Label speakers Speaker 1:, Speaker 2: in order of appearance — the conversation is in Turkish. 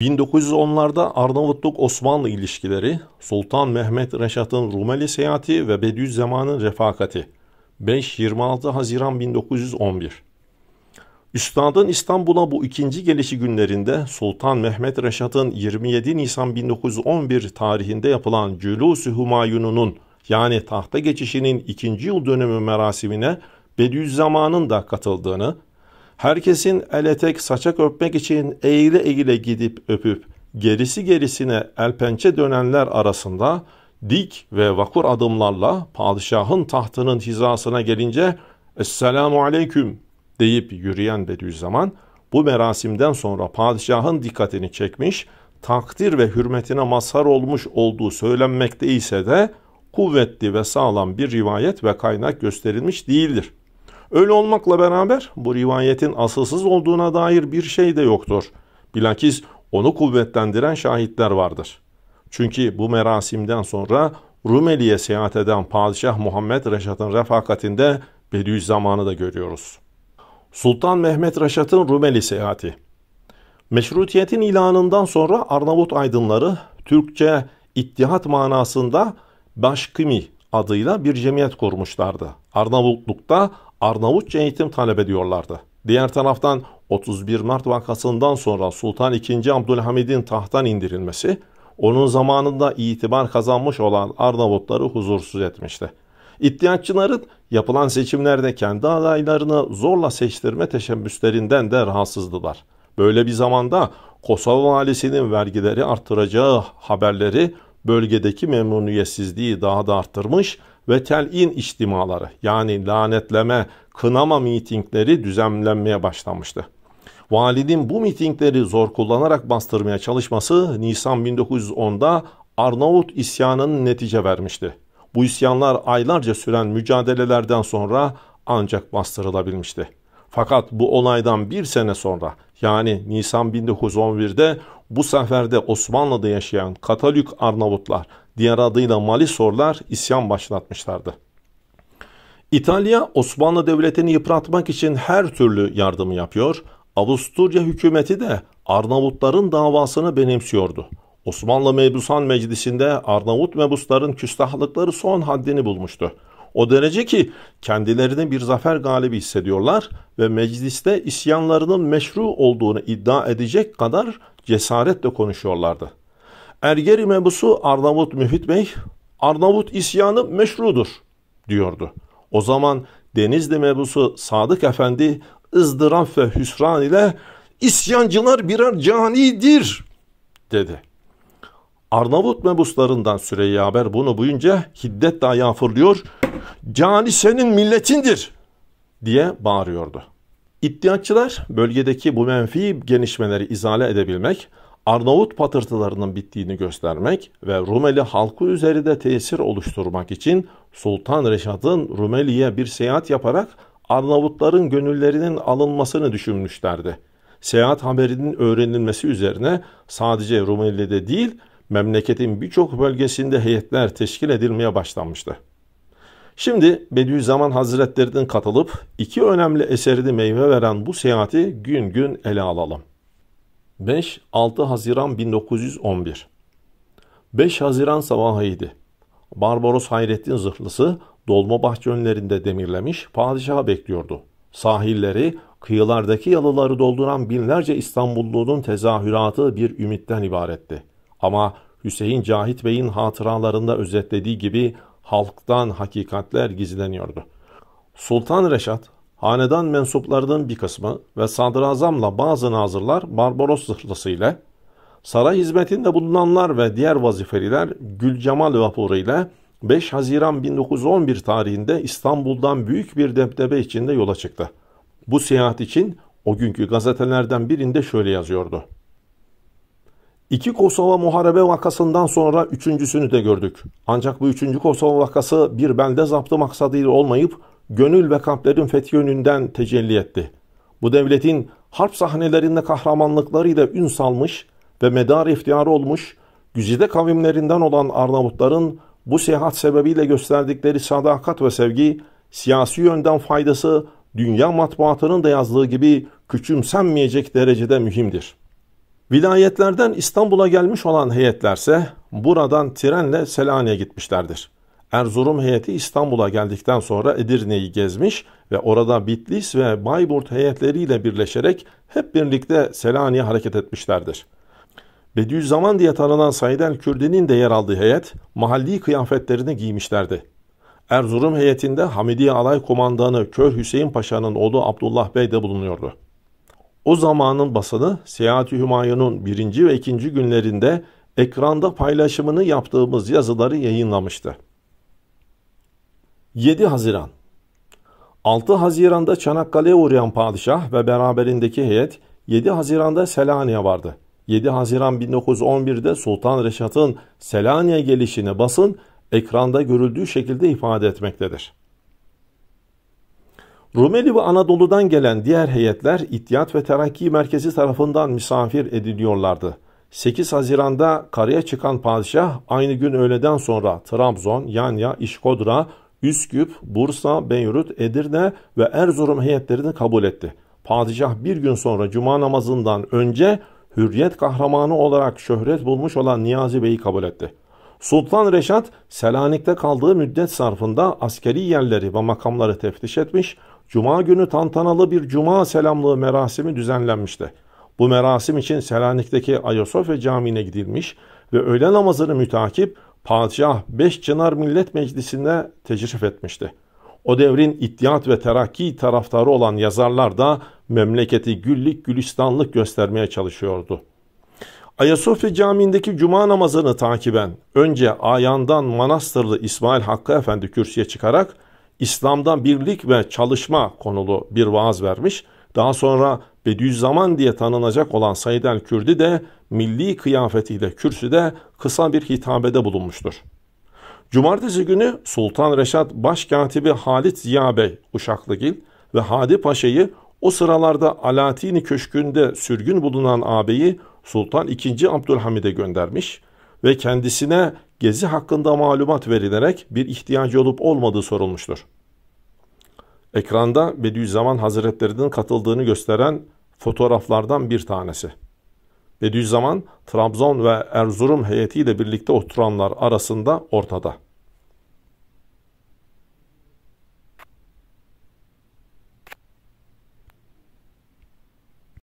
Speaker 1: 1910'larda Arnavutluk-Osmanlı ilişkileri, Sultan Mehmet Reşat'ın Rumeli seyahati ve Bediüzzaman'ın refakati. 5-26 Haziran 1911 Üstadın İstanbul'a bu ikinci gelişi günlerinde Sultan Mehmet Reşat'ın 27 Nisan 1911 tarihinde yapılan Cülûs-ü Humayun'un yani tahta geçişinin ikinci yıl dönümü merasimine Bediüzzaman'ın da katıldığını Herkesin ele tek saçak öpmek için eğile eğile gidip öpüp gerisi gerisine el pençe dönenler arasında dik ve vakur adımlarla padişahın tahtının hizasına gelince Esselamu Aleyküm deyip yürüyen Bediüzzaman bu merasimden sonra padişahın dikkatini çekmiş, takdir ve hürmetine mazhar olmuş olduğu söylenmekte ise de kuvvetli ve sağlam bir rivayet ve kaynak gösterilmiş değildir. Öyle olmakla beraber bu rivayetin asılsız olduğuna dair bir şey de yoktur. Bilakis onu kuvvetlendiren şahitler vardır. Çünkü bu merasimden sonra Rumeli'ye seyahat eden Padişah Muhammed Reşat'ın refakatinde Bediüzzaman'ı da görüyoruz. Sultan Mehmet Reşat'ın Rumeli seyahati Meşrutiyetin ilanından sonra Arnavut aydınları Türkçe ittihat manasında Başkimi adıyla bir cemiyet kurmuşlardı. Arnavutluk'ta Arnavutça eğitim talep ediyorlardı. Diğer taraftan 31 Mart vakasından sonra Sultan II. Abdülhamid'in tahttan indirilmesi, onun zamanında itibar kazanmış olan Arnavutları huzursuz etmişti. İttihatçıların yapılan seçimlerde kendi adaylarını zorla seçtirme teşebbüslerinden de rahatsızdılar. Böyle bir zamanda Kosova valisinin vergileri arttıracağı haberleri bölgedeki memnuniyetsizliği daha da arttırmış, ve tel'in içtimaları yani lanetleme, kınama mitingleri düzenlenmeye başlamıştı. Validin bu mitingleri zor kullanarak bastırmaya çalışması Nisan 1910'da Arnavut isyanının netice vermişti. Bu isyanlar aylarca süren mücadelelerden sonra ancak bastırılabilmişti. Fakat bu olaydan bir sene sonra yani Nisan 1911'de bu seferde Osmanlı'da yaşayan Katolik Arnavutlar diğer adıyla Malisorlar isyan başlatmışlardı. İtalya Osmanlı Devleti'ni yıpratmak için her türlü yardımı yapıyor. Avusturya hükümeti de Arnavutların davasını benimsiyordu. Osmanlı Mebusan Meclisi'nde Arnavut mebusların küstahlıkları son haddini bulmuştu. O derece ki kendilerini bir zafer galibi hissediyorlar ve mecliste isyanlarının meşru olduğunu iddia edecek kadar cesaretle konuşuyorlardı. Ergeri mebusu Arnavut Müfit Bey, Arnavut isyanı meşrudur diyordu. O zaman Denizli mebusu Sadık Efendi ızdıraf ve hüsran ile isyancılar birer canidir dedi. Arnavut mebuslarından Süreyya Haber bunu buyunca hiddetle ayağa fırlıyor. Cani senin milletindir diye bağırıyordu. İttihatçılar bölgedeki bu menfi genişmeleri izale edebilmek, Arnavut patırtılarının bittiğini göstermek ve Rumeli halkı üzerinde tesir oluşturmak için Sultan Reşad'ın Rumeli'ye bir seyahat yaparak Arnavutların gönüllerinin alınmasını düşünmüşlerdi. Seyahat haberinin öğrenilmesi üzerine sadece Rumeli'de değil, memleketin birçok bölgesinde heyetler teşkil edilmeye başlanmıştı. Şimdi Bediüzzaman Hazretleri'nin katılıp iki önemli eserini meyve veren bu seyahati gün gün ele alalım. 5-6 Haziran 1911 5 Haziran sabahıydı. Barbaros Hayrettin zırhlısı Dolmabahçe önlerinde demirlemiş padişahı bekliyordu. Sahilleri, kıyılardaki yalıları dolduran binlerce İstanbullunun tezahüratı bir ümitten ibaretti. Ama Hüseyin Cahit Bey'in hatıralarında özetlediği gibi halktan hakikatler gizleniyordu. Sultan Reşat hanedan mensuplarının bir kısmı ve sadrazamla bazı nazırlar Barbaros zırhlısı ile, saray hizmetinde bulunanlar ve diğer vazifeliler Gülcemal vapuru ile 5 Haziran 1911 tarihinde İstanbul'dan büyük bir depdebe içinde yola çıktı. Bu seyahat için o günkü gazetelerden birinde şöyle yazıyordu. İki Kosova Muharebe vakasından sonra üçüncüsünü de gördük. Ancak bu üçüncü Kosova vakası bir belde zaptı maksadıyla olmayıp gönül ve kalplerin fethi yönünden tecelli etti. Bu devletin harp sahnelerinde kahramanlıklarıyla ün salmış ve medar iftiyarı olmuş, güzide kavimlerinden olan Arnavutların bu seyahat sebebiyle gösterdikleri sadakat ve sevgi, siyasi yönden faydası dünya matbuatının da yazdığı gibi küçümsenmeyecek derecede mühimdir.'' Vilayetlerden İstanbul'a gelmiş olan heyetlerse buradan trenle Selanik'e gitmişlerdir. Erzurum heyeti İstanbul'a geldikten sonra Edirne'yi gezmiş ve orada Bitlis ve Bayburt heyetleriyle birleşerek hep birlikte Selanik'e hareket etmişlerdir. Bediüzzaman diye tanınan Said el-Kürdi'nin de yer aldığı heyet mahalli kıyafetlerini giymişlerdi. Erzurum heyetinde Hamidiye Alay Komandanı Kör Hüseyin Paşa'nın oğlu Abdullah Bey de bulunuyordu. O zamanın basını Seyahat-i Hümayun'un birinci ve ikinci günlerinde ekranda paylaşımını yaptığımız yazıları yayınlamıştı. 7 Haziran 6 Haziran'da Çanakkale'ye uğrayan padişah ve beraberindeki heyet 7 Haziran'da Selanik'e vardı. 7 Haziran 1911'de Sultan Reşat'ın Selanik'e gelişini basın ekranda görüldüğü şekilde ifade etmektedir. Rumeli ve Anadolu'dan gelen diğer heyetler İttihat ve Terakki Merkezi tarafından misafir ediliyorlardı. 8 Haziran'da karaya çıkan padişah aynı gün öğleden sonra Trabzon, Yanya, İşkodra, Üsküp, Bursa, Beyrut, Edirne ve Erzurum heyetlerini kabul etti. Padişah bir gün sonra cuma namazından önce hürriyet kahramanı olarak şöhret bulmuş olan Niyazi Bey'i kabul etti. Sultan Reşat Selanik'te kaldığı müddet sarfında askeri yerleri ve makamları teftiş etmiş, Cuma günü tantanalı bir cuma selamlığı merasimi düzenlenmişti. Bu merasim için Selanik'teki Ayasofya Camii'ne gidilmiş ve öğle namazını mütakip Padişah beş Çınar Millet Meclisinde teşrif etmişti. O devrin ittiyat ve terakki taraftarı olan yazarlar da memleketi güllük gülistanlık göstermeye çalışıyordu. Ayasofya Camii'ndeki cuma namazını takiben önce ayandan Manastırlı İsmail Hakkı Efendi kürsüye çıkarak İslam'dan birlik ve çalışma konulu bir vaaz vermiş. Daha sonra Bediüzzaman diye tanınacak olan Said el-Kürdi de milli kıyafetiyle kürsüde kısa bir hitabede bulunmuştur. Cumartesi günü Sultan Reşat Başkatibi Halit Ziya Bey Uşaklıgil ve Hadi Paşa'yı o sıralarda Alatini Köşkü'nde sürgün bulunan ağabeyi Sultan II. Abdülhamid'e göndermiş ve kendisine gezi hakkında malumat verilerek bir ihtiyacı olup olmadığı sorulmuştur. Ekranda Bediüzzaman Hazretleri'nin katıldığını gösteren fotoğraflardan bir tanesi. Bediüzzaman, Trabzon ve Erzurum heyetiyle birlikte oturanlar arasında ortada.